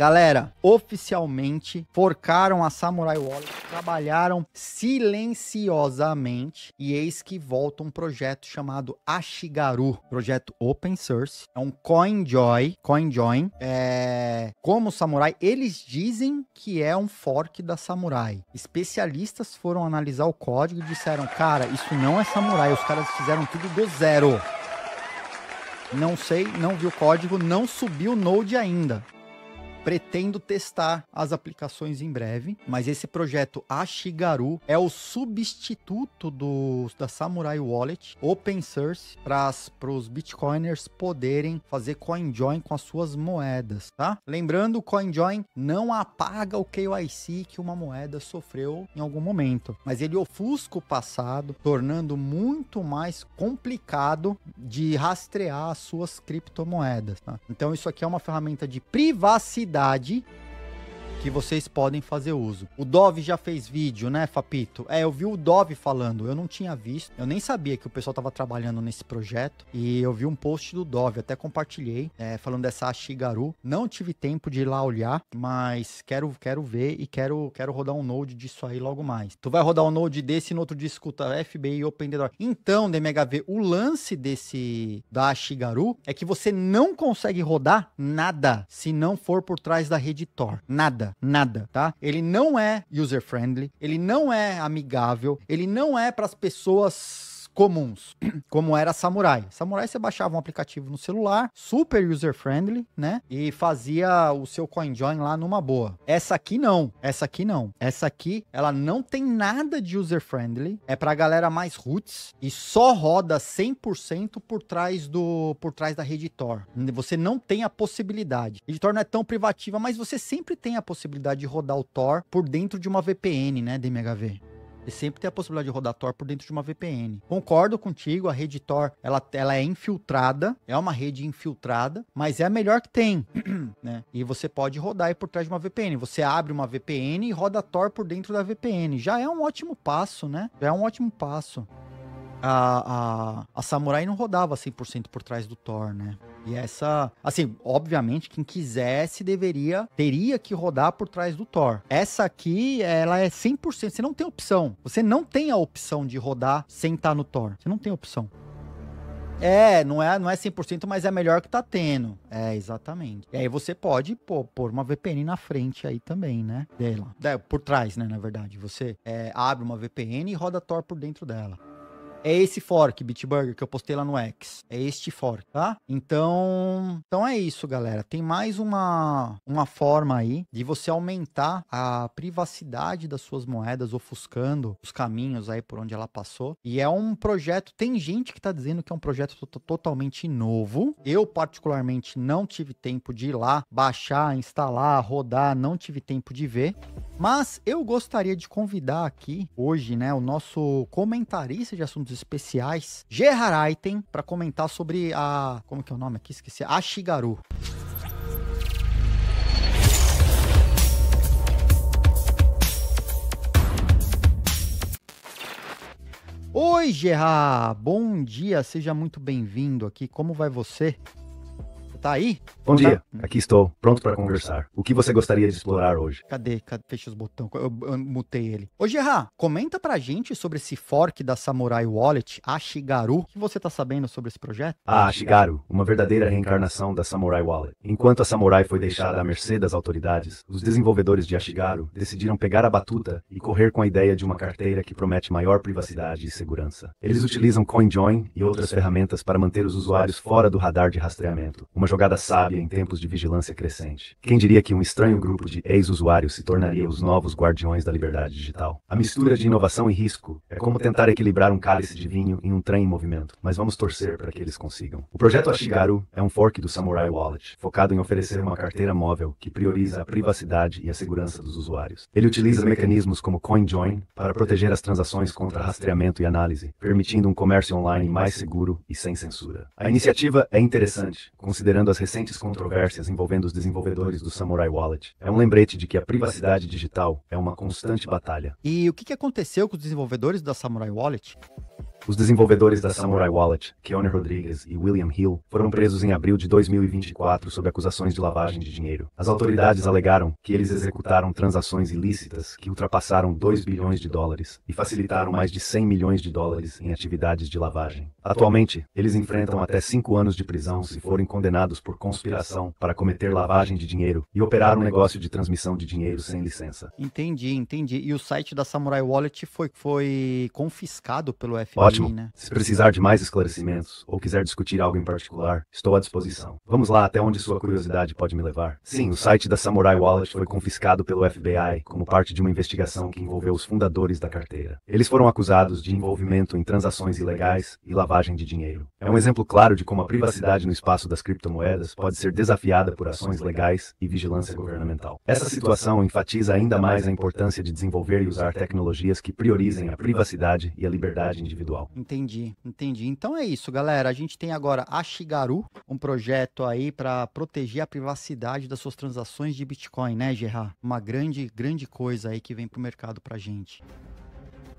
Galera, oficialmente forcaram a Samurai Wallet, trabalharam silenciosamente e eis que volta um projeto chamado Ashigaru, projeto open source, é um CoinJoy, CoinJoin, é como Samurai, eles dizem que é um fork da Samurai. Especialistas foram analisar o código e disseram, cara, isso não é Samurai, os caras fizeram tudo do zero. Não sei, não vi o código, não subiu o Node ainda. Pretendo testar as aplicações em breve, mas esse projeto Ashigaru é o substituto do, da Samurai Wallet open source para os bitcoiners poderem fazer CoinJoin com as suas moedas, tá? Lembrando, o CoinJoin não apaga o KYC que uma moeda sofreu em algum momento, mas ele ofusca o passado, tornando muito mais complicado de rastrear as suas criptomoedas, tá? Então isso aqui é uma ferramenta de privacidade idade que vocês podem fazer uso. O Dove já fez vídeo, né, Fapito? É, eu vi o Dove falando, eu não tinha visto, eu nem sabia que o pessoal estava trabalhando nesse projeto e eu vi um post do Dove, até compartilhei, é, falando dessa Ashigaru. Não tive tempo de ir lá olhar, mas quero quero ver e quero quero rodar um node disso aí logo mais. Tu vai rodar um node desse no outro dia escuta FBI Open Door. Então, DMHV, o lance desse da Ashigaru é que você não consegue rodar nada se não for por trás da rede Tor. Nada nada, tá? Ele não é user-friendly, ele não é amigável, ele não é para as pessoas comuns, como era Samurai. Samurai você baixava um aplicativo no celular, super user-friendly, né? E fazia o seu CoinJoin lá numa boa. Essa aqui não, essa aqui não. Essa aqui, ela não tem nada de user-friendly, é pra galera mais roots e só roda 100% por trás do por trás da rede Tor. Você não tem a possibilidade. A rede Tor não é tão privativa, mas você sempre tem a possibilidade de rodar o Tor por dentro de uma VPN, né, DMHV? e sempre ter a possibilidade de rodar Tor por dentro de uma VPN. Concordo contigo, a rede Tor, ela, ela é infiltrada, é uma rede infiltrada, mas é a melhor que tem, né? E você pode rodar aí por trás de uma VPN. Você abre uma VPN e roda Tor por dentro da VPN. Já é um ótimo passo, né? Já é um ótimo passo a, a, a Samurai não rodava 100% por trás do Thor, né? E essa, assim, obviamente quem quisesse deveria, teria que rodar por trás do Thor. Essa aqui, ela é 100%, você não tem opção. Você não tem a opção de rodar sem estar tá no Thor. Você não tem opção. É, não é, não é 100%, mas é melhor que tá tendo. É, exatamente. E aí você pode pô, pôr uma VPN na frente aí também, né? Dela. É, por trás, né, na verdade. Você é, abre uma VPN e roda Tor por dentro dela é esse fork, Bitburger, que eu postei lá no X. É este fork, tá? Então, então é isso, galera. Tem mais uma, uma forma aí de você aumentar a privacidade das suas moedas, ofuscando os caminhos aí por onde ela passou. E é um projeto, tem gente que tá dizendo que é um projeto totalmente novo. Eu, particularmente, não tive tempo de ir lá, baixar, instalar, rodar, não tive tempo de ver. Mas eu gostaria de convidar aqui hoje, né, o nosso comentarista de assuntos especiais, Gerhard Aiten, para comentar sobre a. Como que é o nome aqui? Esqueci. A Shigaru. Oi, Gerard! Bom dia, seja muito bem-vindo aqui. Como vai você? Tá aí? Bom tá. dia, hum. aqui estou, pronto para conversar. O que você gostaria de explorar hoje? Cadê? Cadê? Fecha os botões, eu, eu, mutei ele. Ô Gerard, comenta pra gente sobre esse fork da Samurai Wallet, Ashigaru. O que você tá sabendo sobre esse projeto? Ah, Ashigaru, uma verdadeira reencarnação da Samurai Wallet. Enquanto a Samurai foi deixada à mercê das autoridades, os desenvolvedores de Ashigaru decidiram pegar a batuta e correr com a ideia de uma carteira que promete maior privacidade e segurança. Eles utilizam CoinJoin e outras ferramentas para manter os usuários fora do radar de rastreamento. Uma jogada sábia em tempos de vigilância crescente. Quem diria que um estranho grupo de ex-usuários se tornaria os novos guardiões da liberdade digital? A mistura de inovação e risco é como tentar equilibrar um cálice de vinho em um trem em movimento, mas vamos torcer para que eles consigam. O projeto Ashigaru é um fork do Samurai Wallet, focado em oferecer uma carteira móvel que prioriza a privacidade e a segurança dos usuários. Ele utiliza mecanismos como CoinJoin para proteger as transações contra rastreamento e análise, permitindo um comércio online mais seguro e sem censura. A iniciativa é interessante, considerando considerando as recentes controvérsias envolvendo os desenvolvedores do Samurai Wallet, é um lembrete de que a privacidade digital é uma constante batalha. E o que aconteceu com os desenvolvedores da Samurai Wallet? Os desenvolvedores da Samurai Wallet, Keone Rodrigues e William Hill, foram presos em abril de 2024 sob acusações de lavagem de dinheiro. As autoridades alegaram que eles executaram transações ilícitas que ultrapassaram 2 bilhões de dólares e facilitaram mais de 100 milhões de dólares em atividades de lavagem. Atualmente, eles enfrentam até 5 anos de prisão se forem condenados por conspiração para cometer lavagem de dinheiro e operar um negócio de transmissão de dinheiro sem licença. Entendi, entendi. E o site da Samurai Wallet foi, foi confiscado pelo FBI. Ótimo ótimo. Se precisar de mais esclarecimentos ou quiser discutir algo em particular, estou à disposição. Vamos lá até onde sua curiosidade pode me levar. Sim, o site da Samurai Wallet foi confiscado pelo FBI como parte de uma investigação que envolveu os fundadores da carteira. Eles foram acusados de envolvimento em transações ilegais e lavagem de dinheiro. É um exemplo claro de como a privacidade no espaço das criptomoedas pode ser desafiada por ações legais e vigilância governamental. Essa situação enfatiza ainda mais a importância de desenvolver e usar tecnologias que priorizem a privacidade e a liberdade individual. Entendi, entendi. Então é isso, galera. A gente tem agora a Shigaru, um projeto aí para proteger a privacidade das suas transações de Bitcoin, né, Gerard? Uma grande, grande coisa aí que vem para o mercado para gente.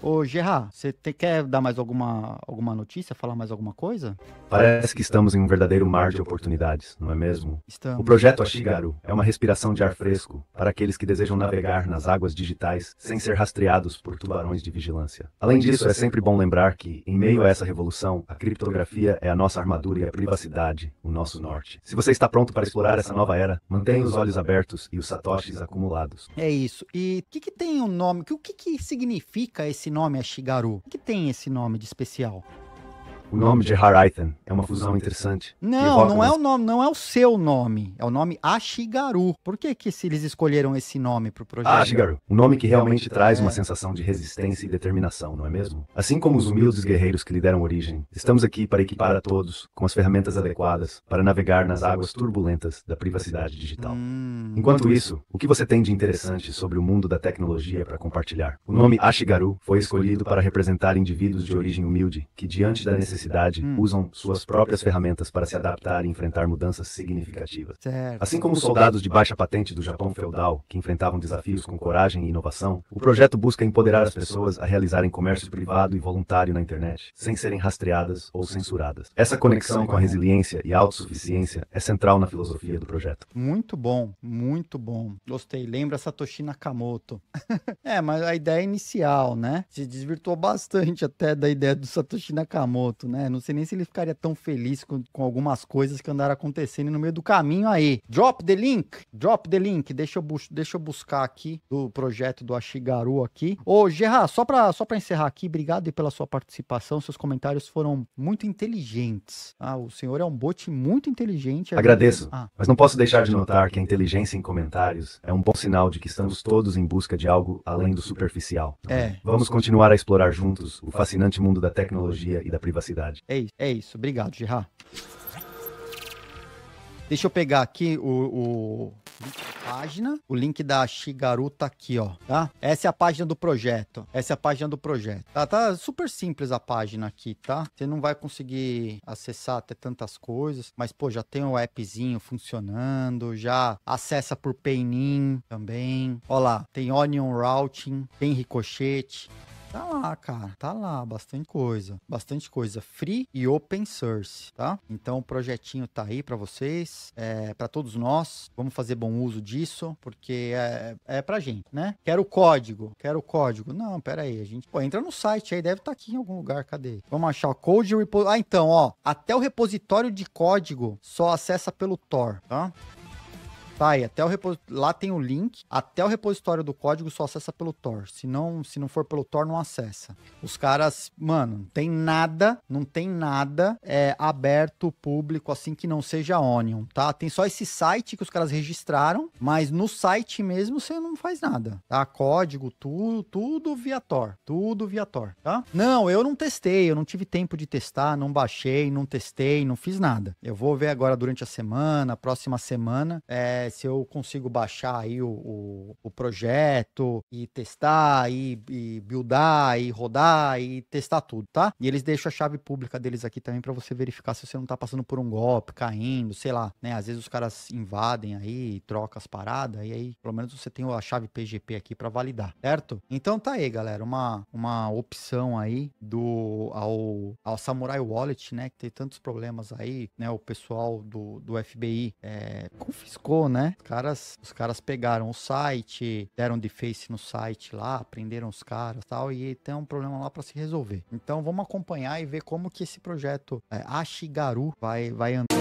Ô, Gerard, você te, quer dar mais alguma, alguma notícia, falar mais alguma coisa? Parece que estamos em um verdadeiro mar de oportunidades, não é mesmo? Estamos. O projeto Ashigaru é uma respiração de ar fresco para aqueles que desejam navegar nas águas digitais sem ser rastreados por tubarões de vigilância. Além disso, é sempre bom lembrar que, em meio a essa revolução, a criptografia é a nossa armadura e a privacidade, o nosso norte. Se você está pronto para explorar essa nova era, mantenha os olhos abertos e os satoshis acumulados. É isso. E o que, que, tem o um nome? O que, que significa esse nome é Shigaru. O que tem esse nome de especial? O nome de Haraitan é uma fusão interessante. Não, não é o nome, não é o seu nome. É o nome Ashigaru. Por que que eles escolheram esse nome para o projeto? Ashigaru, um nome que realmente traz uma sensação de resistência e determinação, não é mesmo? Assim como os humildes guerreiros que lhe deram origem, estamos aqui para equipar a todos com as ferramentas adequadas para navegar nas águas turbulentas da privacidade digital. Hum. Enquanto isso, o que você tem de interessante sobre o mundo da tecnologia para compartilhar? O nome Ashigaru foi escolhido para representar indivíduos de origem humilde que diante da necessidade necessidade, hum. usam suas próprias ferramentas para se adaptar e enfrentar mudanças significativas. Certo. Assim como os soldados de baixa patente do Japão feudal, que enfrentavam desafios com coragem e inovação, o projeto busca empoderar as pessoas a realizarem comércio privado e voluntário na internet, sem serem rastreadas ou censuradas. Essa conexão com a resiliência e a autossuficiência é central na filosofia do projeto. Muito bom, muito bom. Gostei. Lembra Satoshi Nakamoto. é, mas a ideia inicial, né? Se desvirtuou bastante até da ideia do Satoshi Nakamoto, né? Não sei nem se ele ficaria tão feliz com, com algumas coisas que andaram acontecendo no meio do caminho aí. Drop the link, drop the link. Deixa eu, deixa eu buscar aqui do projeto do Ashigaru aqui. Ô, Gerard, só pra, só pra encerrar aqui, obrigado pela sua participação. Seus comentários foram muito inteligentes. Ah, o senhor é um bote muito inteligente. Agradeço, ah. mas não posso deixar de notar que a inteligência em comentários é um bom sinal de que estamos todos em busca de algo além do superficial. É. Vamos continuar a explorar juntos o fascinante mundo da tecnologia e da privacidade cidade. É isso, é isso. obrigado, Gerard. Deixa eu pegar aqui o, o página. O link da Shigaru tá aqui, ó, tá? Essa é a página do projeto. Essa é a página do projeto. Tá, tá super simples a página aqui, tá? Você não vai conseguir acessar até tantas coisas, mas, pô, já tem o um appzinho funcionando, já acessa por Painin também. Ó lá, tem Onion Routing, tem ricochete. Tá lá, cara. Tá lá, bastante coisa. Bastante coisa free e open source, tá? Então o projetinho tá aí para vocês, é para todos nós. Vamos fazer bom uso disso, porque é, é pra gente, né? Quero o código, quero o código. Não, pera aí, a gente. Pô, entra no site aí, deve estar tá aqui em algum lugar, cadê? Vamos achar o code repository. Ah, então, ó, até o repositório de código só acessa pelo Tor, tá? pai tá até o repos... lá tem o link, até o repositório do código só acessa pelo Tor. Se não, se não for pelo Tor, não acessa. Os caras, mano, não tem nada, não tem nada é, aberto, público, assim que não seja Onion, tá? Tem só esse site que os caras registraram, mas no site mesmo você não faz nada, tá? Código, tudo, tudo via Tor, tudo via Tor, tá? Não, eu não testei, eu não tive tempo de testar, não baixei, não testei, não fiz nada. Eu vou ver agora durante a semana, próxima semana, é, se eu consigo baixar aí o, o, o projeto e testar e, e buildar e rodar e testar tudo, tá? E eles deixam a chave pública deles aqui também para você verificar se você não tá passando por um golpe, caindo, sei lá, né? Às vezes os caras invadem aí, trocam as paradas e aí pelo menos você tem a chave PGP aqui para validar, certo? Então tá aí, galera, uma, uma opção aí do ao, ao Samurai Wallet, né? Que tem tantos problemas aí, né? O pessoal do, do FBI é, confiscou, né? Os caras, os caras pegaram o site, deram de face no site lá, prenderam os caras tal, e tem um problema lá para se resolver. Então vamos acompanhar e ver como que esse projeto é, Ashigaru vai, vai andar.